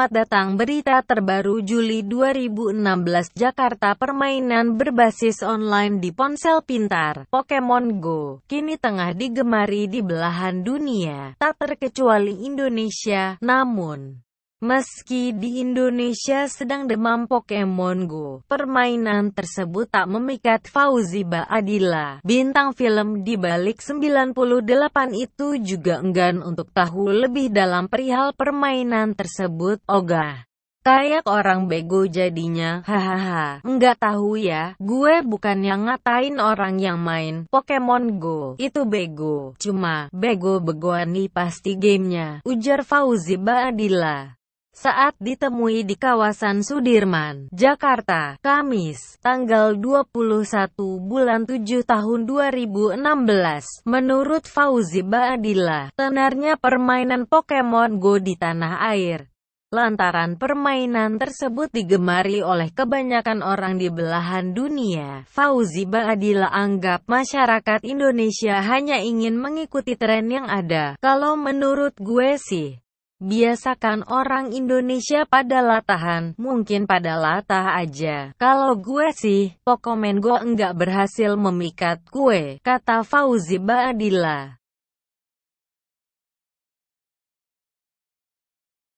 Selamat datang berita terbaru Juli 2016 Jakarta Permainan berbasis online di ponsel pintar Pokemon Go kini tengah digemari di belahan dunia tak terkecuali Indonesia namun Meski di Indonesia sedang demam Pokemon Go, permainan tersebut tak memikat Fauzi Baadila. Bintang film di balik 98 itu juga enggan untuk tahu lebih dalam perihal permainan tersebut. Oga, Kayak orang bego jadinya, hahaha, nggak tahu ya, gue bukan yang ngatain orang yang main Pokemon Go, itu bego, cuma, bego-begoan nih pasti gamenya, ujar Fauzi Baadila. Saat ditemui di kawasan Sudirman, Jakarta, Kamis, tanggal 21 bulan 7 tahun 2016, menurut Fauzi Baadila, tenarnya permainan Pokemon Go di tanah air. Lantaran permainan tersebut digemari oleh kebanyakan orang di belahan dunia, Fauzi Baadila anggap masyarakat Indonesia hanya ingin mengikuti tren yang ada. Kalau menurut gue sih, Biasakan orang Indonesia pada latahan, mungkin pada latah aja. Kalau gue sih, pokomen gue enggak berhasil memikat kue, kata Fauzi Baadila.